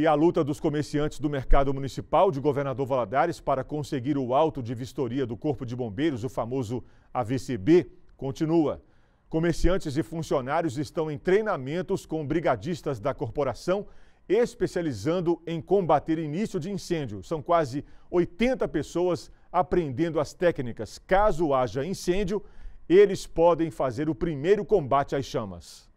E a luta dos comerciantes do mercado municipal de Governador Valadares para conseguir o alto de vistoria do Corpo de Bombeiros, o famoso AVCB, continua. Comerciantes e funcionários estão em treinamentos com brigadistas da corporação, especializando em combater início de incêndio. São quase 80 pessoas aprendendo as técnicas. Caso haja incêndio, eles podem fazer o primeiro combate às chamas.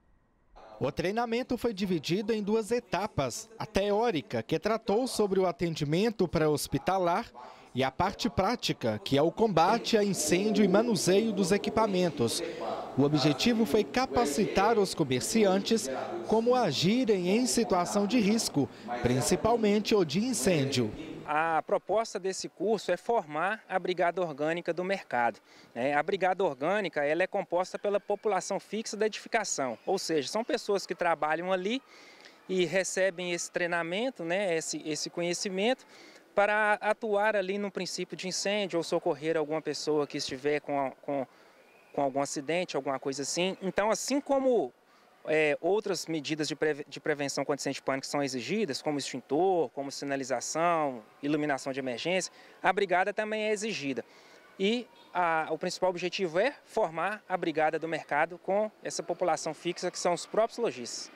O treinamento foi dividido em duas etapas: a teórica, que tratou sobre o atendimento pré-hospitalar, e a parte prática, que é o combate a incêndio e manuseio dos equipamentos. O objetivo foi capacitar os comerciantes como agirem em situação de risco, principalmente o de incêndio. A proposta desse curso é formar a brigada orgânica do mercado. Né? A brigada orgânica ela é composta pela população fixa da edificação, ou seja, são pessoas que trabalham ali e recebem esse treinamento, né, esse, esse conhecimento, para atuar ali no princípio de incêndio ou socorrer alguma pessoa que estiver com, com, com algum acidente, alguma coisa assim. Então, assim como é, outras medidas de, pre, de prevenção contra incêndio pânico são exigidas, como extintor, como sinalização, iluminação de emergência, a brigada também é exigida. E a, o principal objetivo é formar a brigada do mercado com essa população fixa, que são os próprios lojistas.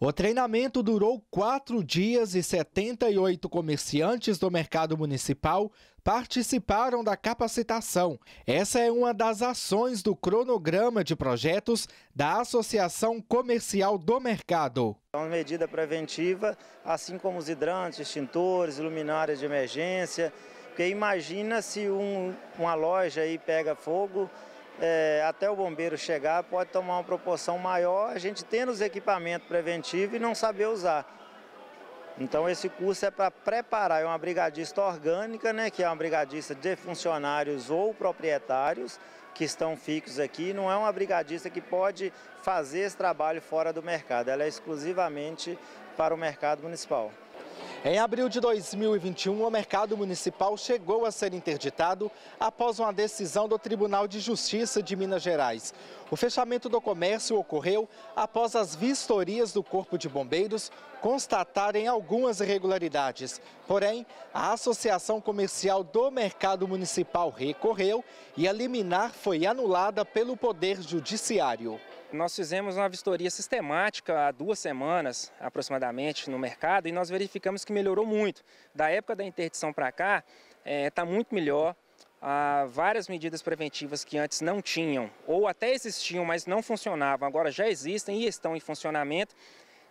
O treinamento durou quatro dias e 78 comerciantes do mercado municipal participaram da capacitação. Essa é uma das ações do cronograma de projetos da Associação Comercial do Mercado. É uma medida preventiva, assim como os hidrantes, extintores, luminárias de emergência, porque imagina se um, uma loja aí pega fogo, é, até o bombeiro chegar, pode tomar uma proporção maior, a gente tendo os equipamentos preventivos e não saber usar. Então esse curso é para preparar, é uma brigadista orgânica, né, que é uma brigadista de funcionários ou proprietários que estão fixos aqui, não é uma brigadista que pode fazer esse trabalho fora do mercado, ela é exclusivamente para o mercado municipal. Em abril de 2021, o mercado municipal chegou a ser interditado após uma decisão do Tribunal de Justiça de Minas Gerais. O fechamento do comércio ocorreu após as vistorias do Corpo de Bombeiros constatarem algumas irregularidades. Porém, a Associação Comercial do Mercado Municipal recorreu e a liminar foi anulada pelo Poder Judiciário. Nós fizemos uma vistoria sistemática há duas semanas, aproximadamente, no mercado e nós verificamos que melhorou muito. Da época da interdição para cá, está é, tá muito melhor. Há várias medidas preventivas que antes não tinham, ou até existiam, mas não funcionavam, agora já existem e estão em funcionamento.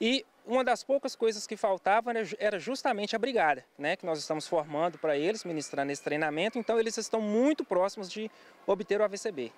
E uma das poucas coisas que faltava era justamente a brigada, né, que nós estamos formando para eles, ministrando esse treinamento, então eles estão muito próximos de obter o AVCB.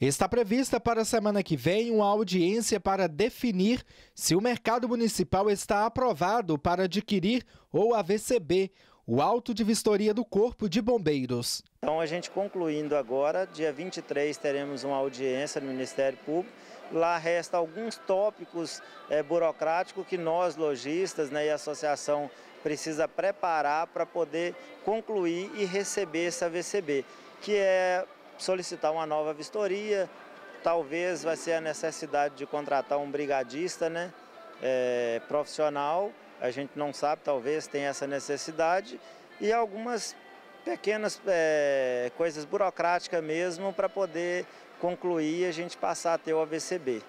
Está prevista para a semana que vem uma audiência para definir se o mercado municipal está aprovado para adquirir ou a VCB, o auto de vistoria do Corpo de Bombeiros. Então, a gente concluindo agora, dia 23 teremos uma audiência no Ministério Público. Lá resta alguns tópicos é, burocráticos que nós, lojistas né, e a associação, precisa preparar para poder concluir e receber essa VCB, que é solicitar uma nova vistoria, talvez vai ser a necessidade de contratar um brigadista né, é, profissional, a gente não sabe, talvez tenha essa necessidade, e algumas pequenas é, coisas burocráticas mesmo para poder concluir e a gente passar a ter o AVCB.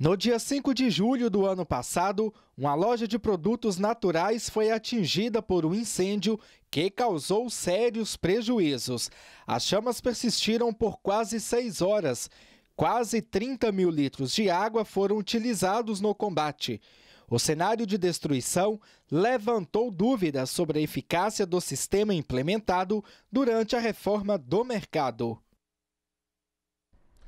No dia 5 de julho do ano passado, uma loja de produtos naturais foi atingida por um incêndio que causou sérios prejuízos. As chamas persistiram por quase seis horas. Quase 30 mil litros de água foram utilizados no combate. O cenário de destruição levantou dúvidas sobre a eficácia do sistema implementado durante a reforma do mercado.